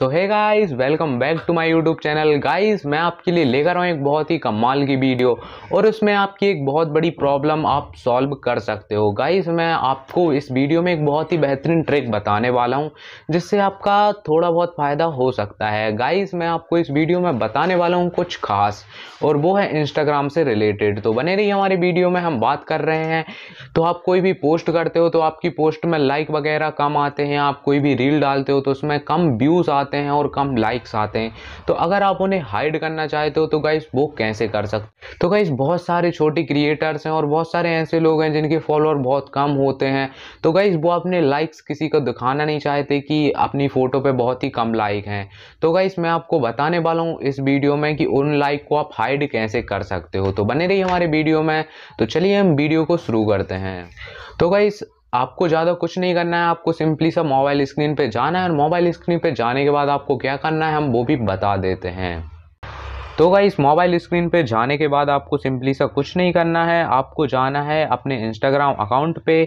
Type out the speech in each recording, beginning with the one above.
तो है guys welcome back to my YouTube channel guys मैं आपके लिए लेकर आऊँ एक बहुत ही कमाल की वीडियो और उसमें आपकी एक बहुत बड़ी प्रॉब्लम आप सॉल्व कर सकते हो गाइस मैं आपको इस वीडियो में एक बहुत ही बेहतरीन ट्रिक बताने वाला हूँ जिससे आपका थोड़ा बहुत फ़ायदा हो सकता है गाइस मैं आपको इस वीडियो में बताने वाला हूँ कुछ खास और वो है इंस्टाग्राम से रिलेटेड तो बने रही हमारे वीडियो में हम बात कर रहे हैं तो आप कोई भी पोस्ट करते हो तो आपकी पोस्ट में लाइक वगैरह कम आते हैं आप कोई भी रील डालते हो तो उसमें कम व्यूज़ आते हैं और कम लाइक्स आते हैं तो अगर आप उन्हें हाइड करना चाहते हो तो गाइस वो कैसे कर सकते तो गाइस बहुत सारे छोटे क्रिएटर्स हैं और बहुत सारे ऐसे लोग हैं जिनके फॉलोअर बहुत कम होते हैं तो गाइस वो अपने लाइक्स किसी को दिखाना नहीं चाहते कि अपनी फ़ोटो पर बहुत ही कम लाइक हैं तो गाइस मैं आपको बताने वाला हूँ इस वीडियो में कि उन लाइक को आप हाइड कैसे कर सकते हो तो बने रही हमारे वीडियो में तो चलिए हम वीडियो को शुरू करते हैं तो गाइस आपको ज़्यादा कुछ नहीं करना है आपको सिंपली सा मोबाइल स्क्रीन पे जाना है और मोबाइल स्क्रीन पे जाने के बाद आपको क्या करना है हम वो भी बता देते हैं तो गाइस मोबाइल स्क्रीन पे जाने के बाद आपको सिंपली सा कुछ नहीं करना है आपको जाना है अपने इंस्टाग्राम अकाउंट पे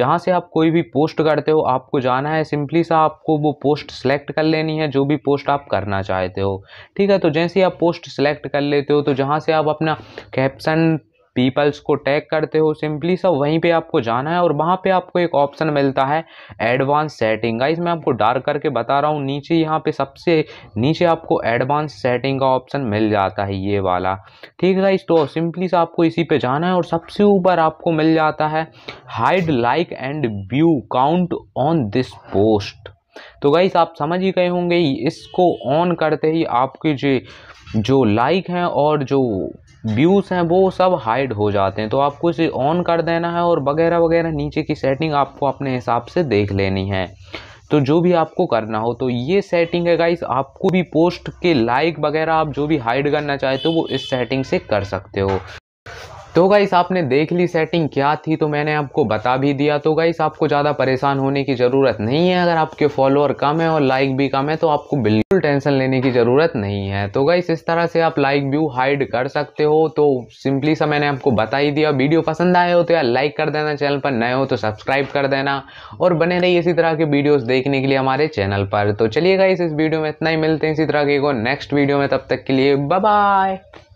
जहाँ से आप कोई भी पोस्ट करते हो आपको जाना है सिंपली सा आपको वो पोस्ट सेलेक्ट कर लेनी है जो भी पोस्ट आप करना चाहते हो ठीक है तो जैसे ही आप पोस्ट सेलेक्ट कर लेते हो तो जहाँ से आप अपना कैप्शन पीपल्स को टैग करते हो सिंपली सब वहीं पे आपको जाना है और वहाँ पे आपको एक ऑप्शन मिलता है एडवांस सेटिंग गाइस मैं आपको डार्क करके बता रहा हूँ नीचे यहाँ पे सबसे नीचे आपको एडवांस सेटिंग का ऑप्शन मिल जाता है ये वाला ठीक है गाइज तो सिंपली से आपको इसी पे जाना है और सबसे ऊपर आपको मिल जाता है hide like and view count on this post तो गाइस आप समझ ही गए होंगे इसको ऑन करते ही आपके जो जो लाइक हैं और जो व्यूज़ हैं वो सब हाइड हो जाते हैं तो आपको इसे ऑन कर देना है और वगैरह वगैरह नीचे की सेटिंग आपको अपने हिसाब से देख लेनी है तो जो भी आपको करना हो तो ये सेटिंग है गाइस आपको भी पोस्ट के लाइक वगैरह आप जो भी हाइड करना चाहते हो वो इस सेटिंग से कर सकते हो तो गाइस आपने देख ली सेटिंग क्या थी तो मैंने आपको बता भी दिया तो गाइस आपको ज़्यादा परेशान होने की ज़रूरत नहीं है अगर आपके फॉलोअर कम है और लाइक भी कम है तो आपको बिल्कुल टेंशन लेने की ज़रूरत नहीं है तो गाइस इस तरह से आप लाइक व्यू हाइड कर सकते हो तो सिंपली सा मैंने आपको बता ही दिया वीडियो पसंद आए हो तो यार लाइक कर देना चैनल पर नए हो तो सब्सक्राइब कर देना और बने रही इसी तरह के वीडियोज़ देखने के लिए हमारे चैनल पर तो चलिए गाइस इस वीडियो में इतना ही मिलते हैं इसी तरह के नेक्स्ट वीडियो में तब तक के लिए बाय